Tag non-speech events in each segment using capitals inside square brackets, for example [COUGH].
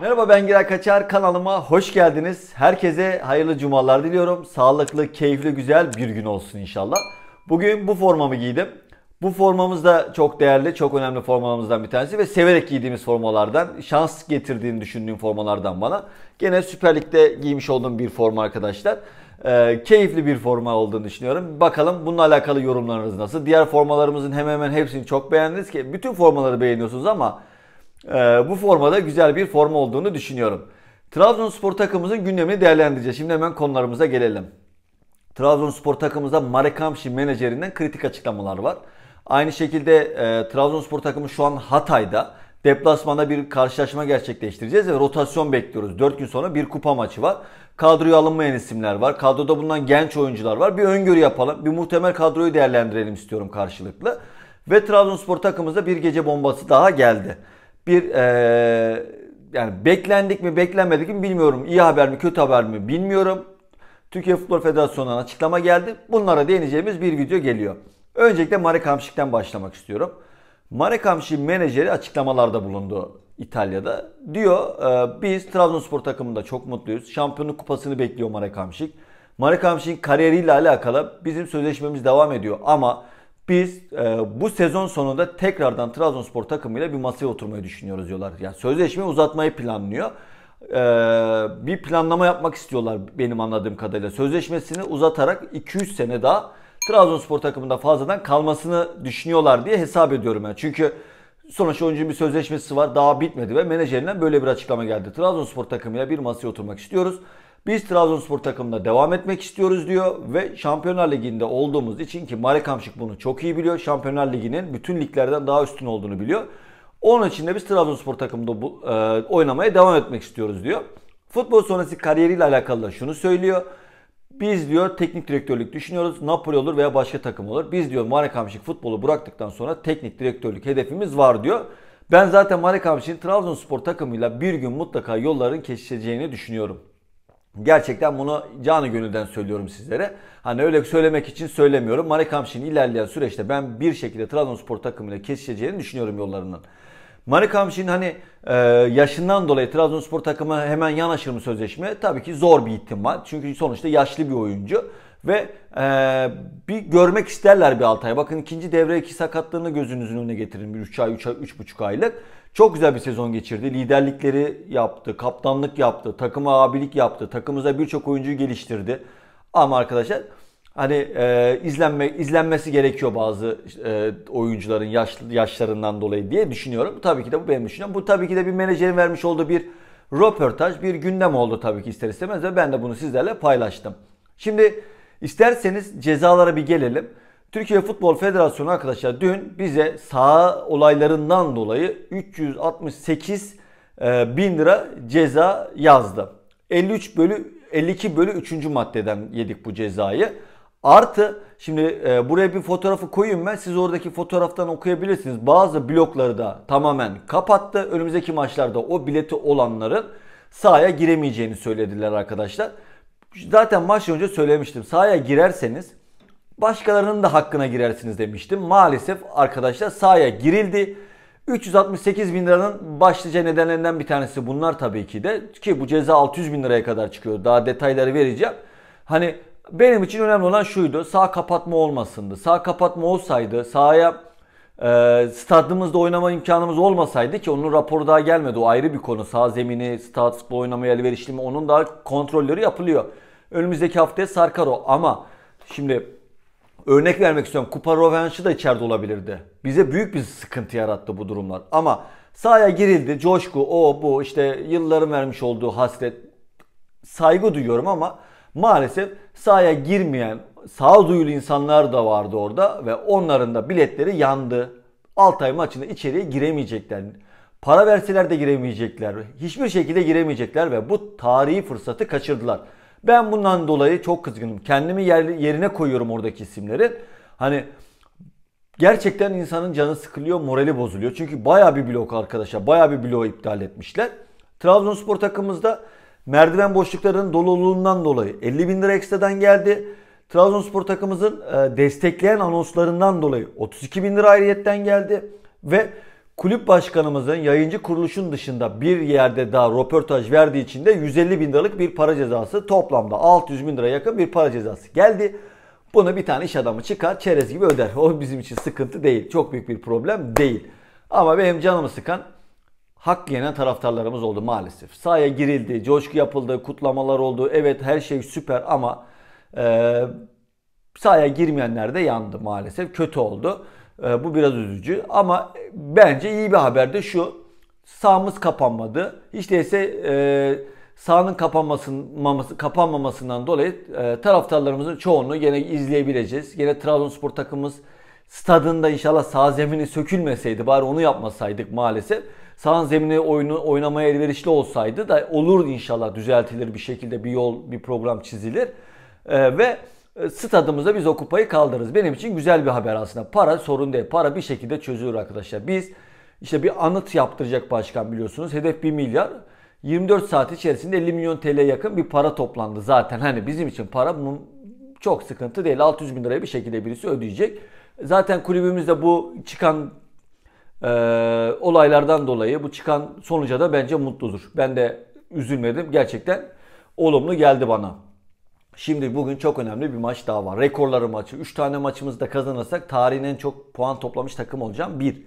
Merhaba ben Giray Kaçar kanalıma hoş geldiniz. Herkese hayırlı cumalar diliyorum. Sağlıklı, keyifli, güzel bir gün olsun inşallah. Bugün bu formamı giydim. Bu formamız da çok değerli, çok önemli formalarımızdan bir tanesi ve severek giydiğimiz formalardan, şans getirdiğini düşündüğüm formalardan bana. Gene Süper Lig'de giymiş olduğum bir forma arkadaşlar. E, keyifli bir forma olduğunu düşünüyorum. Bakalım bununla alakalı yorumlarınız nasıl? Diğer formalarımızın hemen hemen hepsini çok beğendiniz ki bütün formaları beğeniyorsunuz ama ee, bu formada güzel bir forma olduğunu düşünüyorum. Trabzonspor takımımızın gündemini değerlendireceğiz. Şimdi hemen konularımıza gelelim. Trabzonspor takımımızda Marek menajerinden kritik açıklamalar var. Aynı şekilde e, Trabzonspor takımı şu an Hatay'da. Deplasmanda bir karşılaşma gerçekleştireceğiz ve rotasyon bekliyoruz. 4 gün sonra bir kupa maçı var. Kadroya alınmayan isimler var. Kadroda bulunan genç oyuncular var. Bir öngörü yapalım. Bir muhtemel kadroyu değerlendirelim istiyorum karşılıklı. Ve Trabzonspor takımımızda bir gece bombası daha geldi bir e, yani beklendik mi beklenmedik mi bilmiyorum. İyi haber mi kötü haber mi bilmiyorum. Türkiye Futbol Federasyonu'ndan açıklama geldi. Bunlara değineceğimiz bir video geliyor. Öncelikle Marek Hamşik'ten başlamak istiyorum. Marek Hamşik'in menajeri açıklamalarda bulundu İtalya'da. Diyor e, biz Trabzonspor takımında çok mutluyuz. Şampiyonluk kupasını bekliyor Marek Hamşik. Marek Hamşik'in kariyeriyle alakalı bizim sözleşmemiz devam ediyor ama biz e, bu sezon sonunda tekrardan Trabzonspor takımıyla bir masaya oturmayı düşünüyoruz diyorlar. Yani sözleşme uzatmayı planlıyor. E, bir planlama yapmak istiyorlar benim anladığım kadarıyla. Sözleşmesini uzatarak 2-3 sene daha Trabzonspor takımında fazladan kalmasını düşünüyorlar diye hesap ediyorum ben. Çünkü sonuçta oyuncunun bir sözleşmesi var daha bitmedi ve menajerinden böyle bir açıklama geldi. Trabzonspor takımıyla bir masaya oturmak istiyoruz. Biz Trabzonspor takımında devam etmek istiyoruz diyor ve Şampiyonlar Ligi'nde olduğumuz için ki Marek Hamşik bunu çok iyi biliyor. Şampiyonlar Ligi'nin bütün liglerden daha üstün olduğunu biliyor. Onun için de biz Trabzonspor takımında bu, e, oynamaya devam etmek istiyoruz diyor. Futbol sonrası kariyeriyle alakalı da şunu söylüyor. Biz diyor teknik direktörlük düşünüyoruz. Napoli olur veya başka takım olur. Biz diyor Marek Hamşik futbolu bıraktıktan sonra teknik direktörlük hedefimiz var diyor. Ben zaten Marek Hamşik'in Trabzonspor takımıyla bir gün mutlaka yolların kesişeceğini düşünüyorum. Gerçekten bunu canı gönülden söylüyorum sizlere. Hani öyle söylemek için söylemiyorum. Marek Hamşik'in ilerleyen süreçte ben bir şekilde Trabzonspor takımıyla kesişeceğini düşünüyorum yollarının. Marek Hamşik'in hani e, yaşından dolayı Trabzonspor takımı hemen yanaşır mı sözleşme? Tabii ki zor bir ihtimal. Çünkü sonuçta yaşlı bir oyuncu ve e, bir görmek isterler bir altay. Bakın ikinci devre iki sakatlığını gözünüzün önüne getirin. Bir 3 ay, 3 ay, 3,5 aylık. Çok güzel bir sezon geçirdi. Liderlikleri yaptı, kaptanlık yaptı, takıma abilik yaptı. Takımıza birçok oyuncuyu geliştirdi. Ama arkadaşlar hani e, izlenme izlenmesi gerekiyor bazı e, oyuncuların yaş, yaşlarından dolayı diye düşünüyorum. Tabii ki de bu benim düşüncem. Bu tabii ki de bir menajerin vermiş olduğu bir röportaj, bir gündem oldu tabii ki ister istemez ve ben de bunu sizlerle paylaştım. Şimdi İsterseniz cezalara bir gelelim. Türkiye Futbol Federasyonu arkadaşlar dün bize sağ olaylarından dolayı 368 e, bin lira ceza yazdı. 53 bölü 52 bölü 3. maddeden yedik bu cezayı. Artı şimdi e, buraya bir fotoğrafı koyayım ben. Siz oradaki fotoğraftan okuyabilirsiniz. Bazı blokları da tamamen kapattı. Önümüzdeki maçlarda o bileti olanların sahaya giremeyeceğini söylediler arkadaşlar. Zaten maç önce söylemiştim. Sahaya girerseniz başkalarının da hakkına girersiniz demiştim. Maalesef arkadaşlar sahaya girildi. 368 bin liranın başlıca nedenlerinden bir tanesi bunlar tabii ki de. Ki bu ceza 600 bin liraya kadar çıkıyor. Daha detayları vereceğim. Hani benim için önemli olan şuydu. Sağ kapatma olmasındı. Sağ kapatma olsaydı sahaya e, stadımızda oynama imkanımız olmasaydı ki onun raporu daha gelmedi. O ayrı bir konu. Sağ zemini, stad futbol oynamaya elverişli mi onun daha kontrolleri yapılıyor. Önümüzdeki hafta Sarkaro. ama şimdi örnek vermek istiyorum. Kupa Rovanş'ı de içeride olabilirdi. Bize büyük bir sıkıntı yarattı bu durumlar. Ama sahaya girildi. Coşku, o bu işte yılların vermiş olduğu hasret. Saygı duyuyorum ama maalesef sahaya girmeyen sağduyulu insanlar da vardı orada ve onların da biletleri yandı. Altay maçında içeriye giremeyecekler. Para verseler de giremeyecekler. Hiçbir şekilde giremeyecekler ve bu tarihi fırsatı kaçırdılar. Ben bundan dolayı çok kızgınım. Kendimi yer, yerine koyuyorum oradaki isimleri. Hani gerçekten insanın canı sıkılıyor, morali bozuluyor. Çünkü baya bir blok arkadaşlar, baya bir bloğu iptal etmişler. Trabzonspor takımımızda merdiven boşluklarının doluluğundan dolayı 50 bin lira ekstradan geldi. Trabzonspor takımımızın e, destekleyen anonslarından dolayı 32 bin lira ayrıyetten geldi. Ve kulüp başkanımızın yayıncı kuruluşun dışında bir yerde daha röportaj verdiği için de 150 bin liralık bir para cezası toplamda 600 bin lira yakın bir para cezası geldi. Bunu bir tane iş adamı çıkar çerez gibi öder. [LAUGHS] O bizim için sıkıntı değil. Çok büyük bir problem değil. Ama benim canımı sıkan hak yenen taraftarlarımız oldu maalesef. Sahaya girildi, coşku yapıldı, kutlamalar oldu. Evet her şey süper ama ee, sahaya girmeyenler de yandı maalesef. Kötü oldu. Ee, bu biraz üzücü ama bence iyi bir haber de şu. Sahamız kapanmadı. Hiç değilse e, sahanın kapanmasın, kapanmamasından dolayı e, taraftarlarımızın çoğunu gene izleyebileceğiz. Gene Trabzonspor takımımız stadında inşallah sağ zemini sökülmeseydi bari onu yapmasaydık maalesef. Sağ zemini oyunu oynamaya elverişli olsaydı da olur inşallah düzeltilir bir şekilde bir yol bir program çizilir. Ee, ve e, stadımızda biz o kupayı kaldırırız. Benim için güzel bir haber aslında. Para sorun değil. Para bir şekilde çözülür arkadaşlar. Biz işte bir anıt yaptıracak başkan biliyorsunuz. Hedef 1 milyar. 24 saat içerisinde 50 milyon TL yakın bir para toplandı zaten. Hani bizim için para bunun çok sıkıntı değil. 600 bin liraya bir şekilde birisi ödeyecek. Zaten kulübümüzde bu çıkan e, olaylardan dolayı bu çıkan sonuca da bence mutludur. Ben de üzülmedim. Gerçekten olumlu geldi bana. Şimdi bugün çok önemli bir maç daha var. Rekorları maçı. 3 tane maçımızı da kazanırsak tarihin en çok puan toplamış takım olacağım. 1.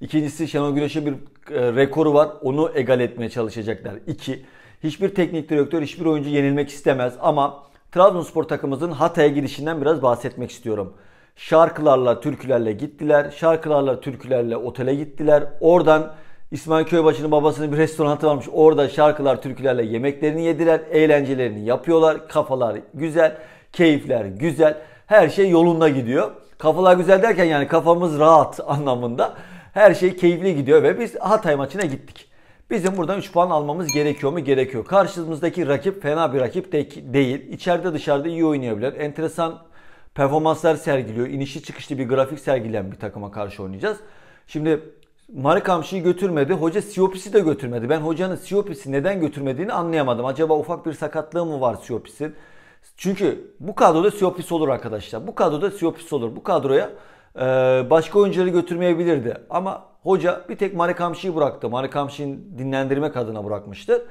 İkincisi Şenol Güneş'in bir e, rekoru var. Onu egal etmeye çalışacaklar. 2. Hiçbir teknik direktör, hiçbir oyuncu yenilmek istemez ama Trabzonspor takımımızın Hatay'a gidişinden biraz bahsetmek istiyorum. Şarkılarla, türkülerle gittiler. Şarkılarla, türkülerle otele gittiler. Oradan İsmail Köybaşı'nın babasının bir restoranı varmış. Orada şarkılar, türkülerle yemeklerini yediler. Eğlencelerini yapıyorlar. Kafalar güzel. Keyifler güzel. Her şey yolunda gidiyor. Kafalar güzel derken yani kafamız rahat [LAUGHS] anlamında. Her şey keyifli gidiyor ve biz Hatay maçına gittik. Bizim buradan 3 puan almamız gerekiyor mu? Gerekiyor. Karşımızdaki rakip fena bir rakip de değil. İçeride dışarıda iyi oynayabilen, enteresan performanslar sergiliyor. İnişi çıkışlı bir grafik sergileyen bir takıma karşı oynayacağız. Şimdi Marikamşi'yi götürmedi. Hoca Siopis'i de götürmedi. Ben hocanın Siopis'i neden götürmediğini anlayamadım. Acaba ufak bir sakatlığı mı var Siopis'in? Çünkü bu kadroda Siopis olur arkadaşlar. Bu kadroda Siopis olur. Bu kadroya e, başka oyuncuları götürmeyebilirdi. Ama hoca bir tek Marikamşi'yi bıraktı. Marikamşi'yi dinlendirmek adına bırakmıştır.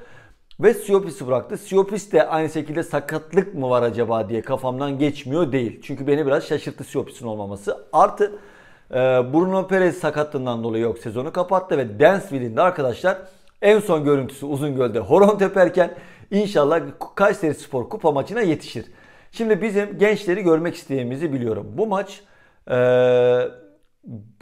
Ve Siopis'i bıraktı. Siopis de aynı şekilde sakatlık mı var acaba diye kafamdan geçmiyor değil. Çünkü beni biraz şaşırttı Siopis'in olmaması. Artı ee, Bruno Perez sakatlığından dolayı yok sezonu kapattı ve Dansville'in arkadaşlar en son görüntüsü uzun gölde horon teperken inşallah Kayseri Spor Kupa maçına yetişir. Şimdi bizim gençleri görmek isteğimizi biliyorum. Bu maç e,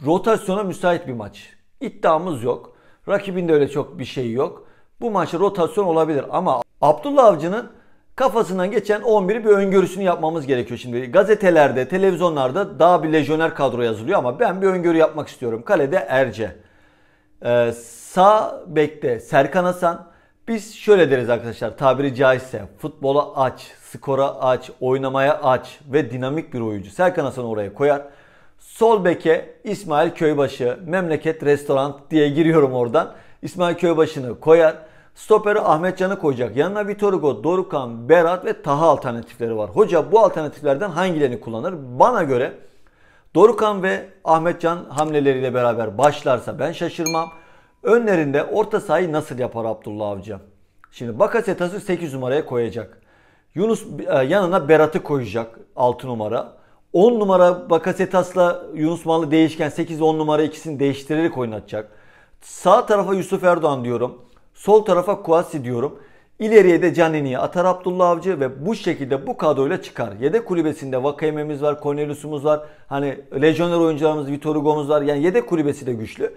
rotasyona müsait bir maç. İddiamız yok. Rakibinde öyle çok bir şey yok. Bu maç rotasyon olabilir ama Abdullah Avcı'nın kafasından geçen 11'i bir öngörüsünü yapmamız gerekiyor şimdi. Gazetelerde, televizyonlarda daha bir lejyoner kadro yazılıyor ama ben bir öngörü yapmak istiyorum. Kalede Erce. Ee, sağ bekte Serkan Hasan. Biz şöyle deriz arkadaşlar tabiri caizse futbola aç, skora aç, oynamaya aç ve dinamik bir oyuncu. Serkan Hasan oraya koyar. Sol beke İsmail Köybaşı, memleket restoran diye giriyorum oradan. İsmail Köybaşı'nı koyar. Stoperi Ahmet Can'ı koyacak. Yanına Vitor Hugo, Dorukan, Berat ve Taha alternatifleri var. Hoca bu alternatiflerden hangilerini kullanır? Bana göre Dorukan ve Ahmet Can hamleleriyle beraber başlarsa ben şaşırmam. Önlerinde orta sahayı nasıl yapar Abdullah Avcı? Şimdi Bakasetas'ı 8 numaraya koyacak. Yunus e, yanına Berat'ı koyacak 6 numara. 10 numara Bakasetas'la Yunus Malı değişken 8 10 numara ikisini değiştirerek oynatacak. Sağ tarafa Yusuf Erdoğan diyorum. Sol tarafa Kuasi diyorum. İleriye de Canini'yi atar Abdullah Avcı ve bu şekilde bu kadroyla çıkar. Yedek kulübesinde Vakayeme'miz var, Cornelius'umuz var. Hani lejyoner oyuncularımız Vitor Hugo'muz var. Yani yedek kulübesi de güçlü.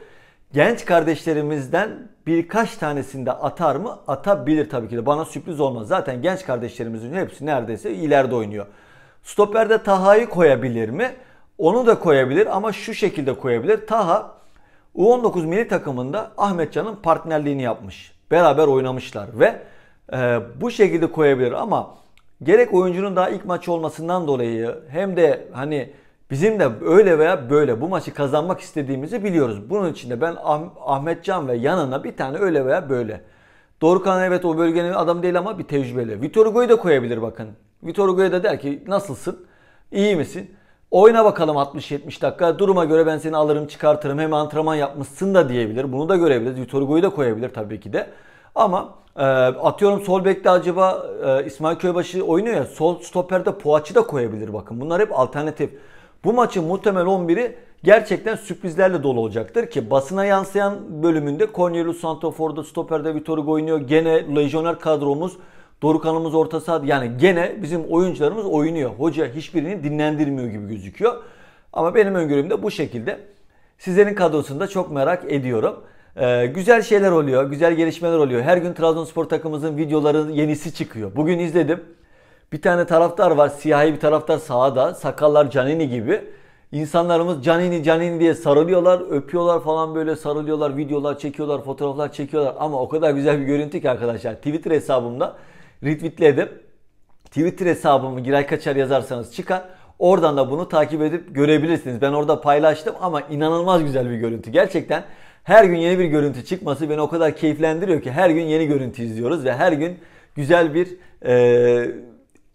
Genç kardeşlerimizden birkaç tanesini de atar mı? Atabilir tabii ki de. Bana sürpriz olmaz. Zaten genç kardeşlerimizin hepsi neredeyse ileride oynuyor. Stoperde Taha'yı koyabilir mi? Onu da koyabilir ama şu şekilde koyabilir. Taha U19 milli takımında Ahmetcan'ın partnerliğini yapmış. Beraber oynamışlar ve e, bu şekilde koyabilir ama gerek oyuncunun daha ilk maç olmasından dolayı hem de hani bizim de öyle veya böyle bu maçı kazanmak istediğimizi biliyoruz. Bunun için de ben ah, Ahmetcan ve yanına bir tane öyle veya böyle. Dorukhan evet o bölgenin adam değil ama bir tecrübeli. Vitor Hugo'yu da koyabilir bakın. Vitor Hugo'ya da der ki nasılsın? İyi misin? Oyna bakalım 60-70 dakika. Duruma göre ben seni alırım çıkartırım. Hem antrenman yapmışsın da diyebilir. Bunu da görebilir, Vitor da koyabilir tabii ki de. Ama e, atıyorum sol bekte acaba e, İsmail Köybaşı oynuyor ya. Sol stoperde Poğaç'ı da koyabilir bakın. Bunlar hep alternatif. Bu maçın muhtemel 11'i gerçekten sürprizlerle dolu olacaktır ki basına yansıyan bölümünde Cornelius Santofor'da stoperde Vitor Hugo oynuyor. Gene lejyoner kadromuz Dorukan'ımız orta saha yani gene bizim oyuncularımız oynuyor. Hoca hiçbirini dinlendirmiyor gibi gözüküyor. Ama benim öngörüm de bu şekilde. Sizlerin kadrosunda çok merak ediyorum. Ee, güzel şeyler oluyor, güzel gelişmeler oluyor. Her gün Trabzonspor takımımızın videolarının yenisi çıkıyor. Bugün izledim. Bir tane taraftar var, siyahi bir taraftar sağda. Sakallar Canini gibi. İnsanlarımız Canini Canini diye sarılıyorlar, öpüyorlar falan böyle sarılıyorlar, videolar çekiyorlar, fotoğraflar çekiyorlar. Ama o kadar güzel bir görüntü ki arkadaşlar. Twitter hesabımda retweetle Twitter hesabımı Giray Kaçar yazarsanız çıkar. Oradan da bunu takip edip görebilirsiniz. Ben orada paylaştım ama inanılmaz güzel bir görüntü. Gerçekten her gün yeni bir görüntü çıkması beni o kadar keyiflendiriyor ki her gün yeni görüntü izliyoruz ve her gün güzel bir e,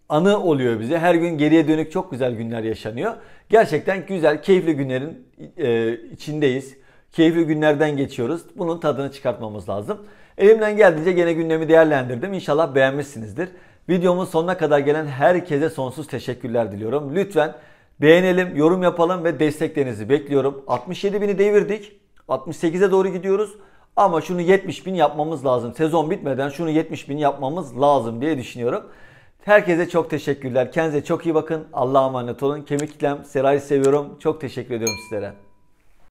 anı oluyor bize. Her gün geriye dönük çok güzel günler yaşanıyor. Gerçekten güzel, keyifli günlerin e, içindeyiz. Keyifli günlerden geçiyoruz. Bunun tadını çıkartmamız lazım. Elimden geldiğince gene gündemi değerlendirdim. İnşallah beğenmişsinizdir. Videomun sonuna kadar gelen herkese sonsuz teşekkürler diliyorum. Lütfen beğenelim, yorum yapalım ve desteklerinizi bekliyorum. 67 bini devirdik. 68'e doğru gidiyoruz. Ama şunu 70 bin yapmamız lazım. Sezon bitmeden şunu 70 bin yapmamız lazım diye düşünüyorum. Herkese çok teşekkürler. Kendinize çok iyi bakın. Allah'a emanet olun. Kemik kitlem, Seray'ı seviyorum. Çok teşekkür ediyorum sizlere.